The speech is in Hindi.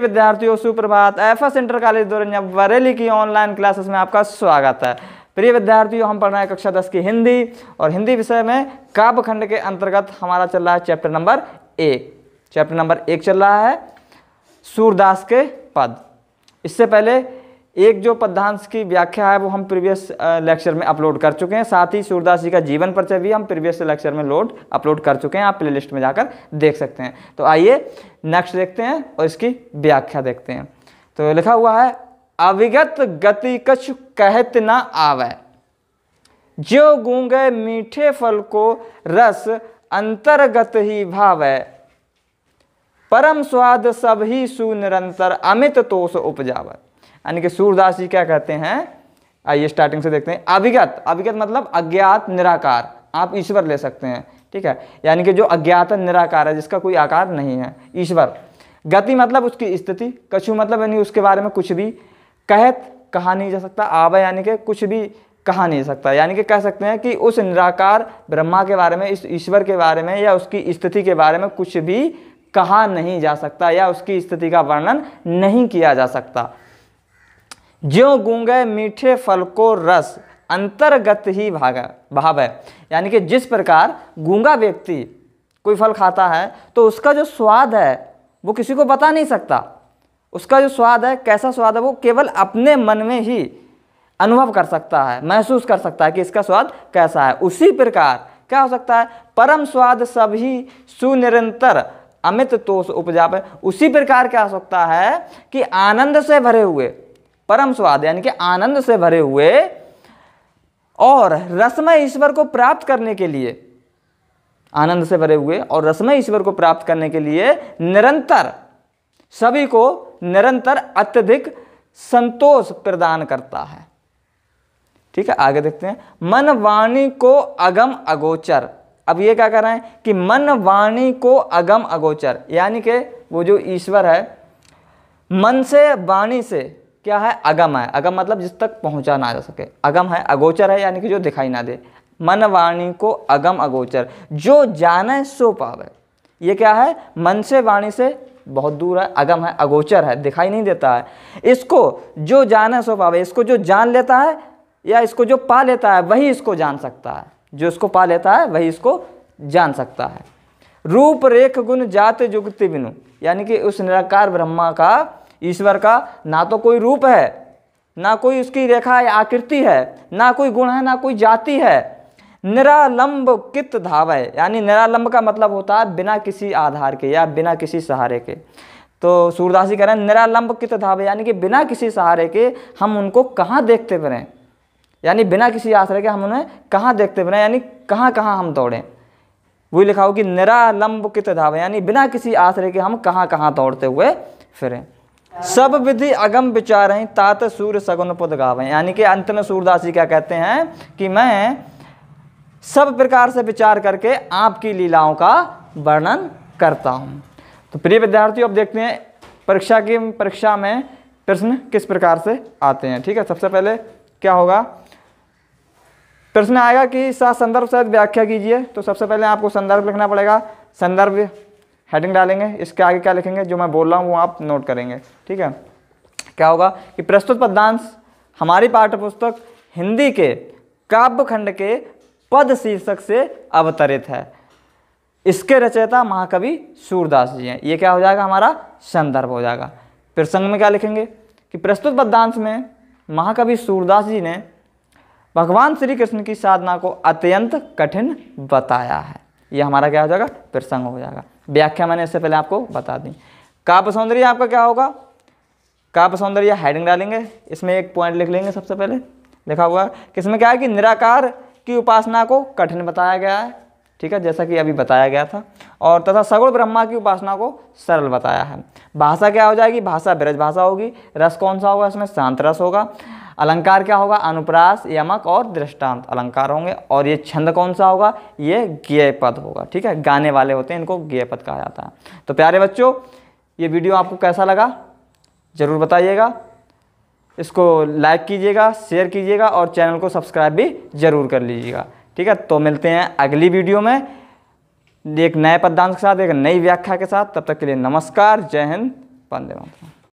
विद्यार्थियों सुप्रभात F S inter college Dauranja Bareilly की ऑनलाइन क्लासेस में आपका स्वागत है प्रिय विद्यार्थियों हम पढ़ रहे हैं कक्षा 10 की हिंदी और हिंदी विषय में काव्य खंड के अंतर्गत हमारा चल रहा है चैप्टर नंबर एक चैप्टर नंबर एक चल रहा है सूरदास के पद इससे पहले एक जो पद्धांश की व्याख्या है वो हम प्रीवियस लेक्चर में अपलोड कर चुके हैं साथ ही सूरदास जी का जीवन परिचय भी हम प्रीवियस लेक्चर में लोड अपलोड कर चुके हैं आप प्लेलिस्ट में जाकर देख सकते हैं तो आइए नेक्स्ट देखते हैं और इसकी व्याख्या देखते हैं तो लिखा हुआ है अविगत गति कछ कहत ना आवे जो गूंगे मीठे फल को रस अंतर्गत ही है परम स्वाद सब ही सुनिरंतर अमित तोष उपजावत यानी कि सूरदास जी क्या कहते हैं आइए स्टार्टिंग से देखते हैं अभिगत अभिगत मतलब अज्ञात निराकार आप ईश्वर ले सकते हैं ठीक है यानी कि जो अज्ञात निराकार है जिसका कोई आकार नहीं है ईश्वर गति मतलब उसकी स्थिति कछु मतलब यानी उसके बारे में कुछ भी कहत कहा नहीं जा सकता आवा यानी कि कुछ भी कहा नहीं सकता यानी कि कह सकते हैं कि उस निराकार ब्रह्मा के बारे में इस ईश्वर के बारे में या उसकी स्थिति के बारे में कुछ भी कहा नहीं जा सकता या उसकी स्थिति का वर्णन नहीं किया जा सकता ज्यो गूंगे मीठे फल को रस अंतर्गत ही भागा भाव है यानी कि जिस प्रकार गूंगा व्यक्ति कोई फल खाता है तो उसका जो स्वाद है वो किसी को बता नहीं सकता उसका जो स्वाद है कैसा स्वाद है वो केवल अपने मन में ही अनुभव कर सकता है महसूस कर सकता है कि इसका स्वाद कैसा है उसी प्रकार क्या हो सकता है परम स्वाद सभी सुनिरंतर अमित तोष उपजाप उसी प्रकार क्या हो सकता है कि आनंद से भरे हुए परम स्वाद यानी कि आनंद से भरे हुए और रसमय ईश्वर को प्राप्त करने के लिए आनंद से भरे हुए और रसमय ईश्वर को प्राप्त करने के लिए निरंतर सभी को निरंतर अत्यधिक संतोष प्रदान करता है ठीक है आगे देखते हैं मन वाणी को अगम अगोचर अब ये क्या कर रहे हैं कि मन वाणी को अगम अगोचर यानी कि वो जो ईश्वर है मन से वाणी से क्या है अगम है अगम मतलब जिस तक पहुंचा ना जा सके अगम है अगोचर है यानी कि जो दिखाई ना दे मन वाणी को अगम अगोचर जो जाने सो पावे ये क्या है मन से वाणी से बहुत दूर है अगम है अगोचर है दिखाई नहीं देता है इसको जो जाने सो पावे इसको जो जान लेता है या इसको जो पा लेता है वही इसको जान सकता है जो इसको पा लेता है वही इसको जान सकता है रूप रेख गुण जात जुगति बिनु यानी कि उस निराकार ब्रह्मा का ईश्वर का ना तो कोई रूप है ना कोई उसकी रेखा या आकृति है ना कोई गुण है ना कोई जाति है निरालंब कित है यानी निरालंब का मतलब होता है बिना किसी आधार के या बिना किसी सहारे के तो जी कह रहे हैं निरालंब कित धावय यानी कि बिना किसी सहारे के हम उनको कहाँ देखते फिरें यानी बिना किसी आश्रय के हम उन्हें कहाँ देखते बिना यानी कहाँ कहाँ हम दौड़ें वही लिखा हो कि निरालंब कित धाव यानी बिना किसी आश्रय के हम कहाँ कहाँ दौड़ते हुए फिरें सब विधि अगम विचार हैं तात सूर्य सगुन पुद गावें यानी कि अंत में सूर्यदास जी क्या कहते हैं कि मैं सब प्रकार से विचार करके आपकी लीलाओं का वर्णन करता हूँ तो प्रिय विद्यार्थियों अब देखते हैं परीक्षा की परीक्षा में प्रश्न किस प्रकार से आते हैं ठीक है सबसे पहले क्या होगा प्रश्न आएगा कि सा संदर्भ सहित व्याख्या कीजिए तो सबसे पहले आपको संदर्भ लिखना पड़ेगा संदर्भ हेडिंग डालेंगे इसके आगे क्या लिखेंगे जो मैं बोल रहा हूँ वो आप नोट करेंगे ठीक है क्या होगा कि प्रस्तुत पदांश हमारी पाठ्यपुस्तक हिंदी के काव्य खंड के पद शीर्षक से अवतरित है इसके रचयिता महाकवि सूरदास जी हैं ये क्या हो जाएगा हमारा संदर्भ हो जाएगा प्रसंग में क्या लिखेंगे कि प्रस्तुत पदांश में महाकवि सूरदास जी ने भगवान श्री कृष्ण की साधना को अत्यंत कठिन बताया है ये हमारा क्या हो जाएगा प्रसंग हो जाएगा व्याख्या मैंने इससे पहले आपको बता दी काप सौंदर्य आपका क्या होगा काप सौंदर्य हेडिंग डालेंगे इसमें एक पॉइंट लिख लेंगे सबसे पहले लिखा हुआ है इसमें क्या है कि निराकार की उपासना को कठिन बताया गया है ठीक है जैसा कि अभी बताया गया था और तथा सगुण ब्रह्मा की उपासना को सरल बताया है भाषा क्या हो जाएगी भाषा ब्रज भाषा होगी रस कौन सा होगा इसमें शांत रस होगा अलंकार क्या होगा अनुप्रास यमक और दृष्टांत अलंकार होंगे और ये छंद कौन सा होगा ये गेयपद पद होगा ठीक है गाने वाले होते हैं इनको गेयपद पद कहा जाता है तो प्यारे बच्चों ये वीडियो आपको कैसा लगा ज़रूर बताइएगा इसको लाइक कीजिएगा शेयर कीजिएगा और चैनल को सब्सक्राइब भी ज़रूर कर लीजिएगा ठीक है तो मिलते हैं अगली वीडियो में एक नए पदांश के साथ एक नई व्याख्या के साथ तब तक के लिए नमस्कार जय हिंद वंदे मातरम